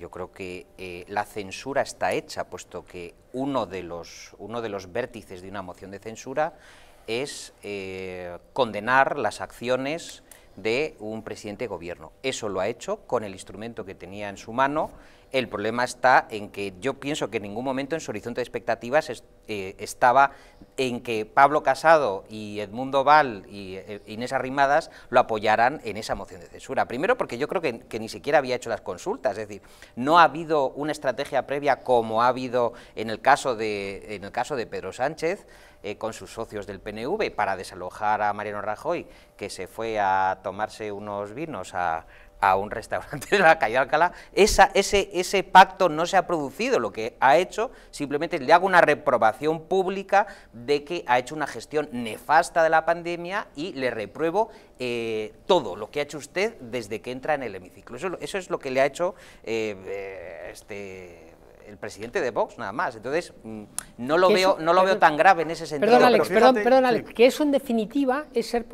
Yo creo que eh, la censura está hecha, puesto que uno de los, vértices de una moción de censura es eh, condenar las acciones de un presidente de gobierno. Eso lo ha hecho con el instrumento que tenía en su mano el problema está en que yo pienso que en ningún momento en su horizonte de expectativas eh, estaba en que Pablo Casado y Edmundo Val y eh, Inés Arrimadas lo apoyaran en esa moción de censura. Primero porque yo creo que, ni siquiera había hecho las consultas, es decir, no ha habido una estrategia previa como ha habido en el caso de, en el caso de Pedro Sánchez, eh, con sus socios del PNV para desalojar a Mariano Rajoy, que se fue a tomarse unos vinos a, a un restaurante de la calle Alcalá, esa, ese, ese pacto no se ha producido, lo que ha hecho simplemente le hago una reprobación pública de que ha hecho una gestión nefasta de la pandemia y le repruebo eh, todo lo que ha hecho usted desde que entra en el hemiciclo. Eso, es lo que le ha hecho eh, eh, este el presidente de Vox, nada más. Entonces, mm, no lo veo, no lo veo tan grave en ese sentido. Perdón, Alex, perdón, Alex, que eso en definitiva es ser...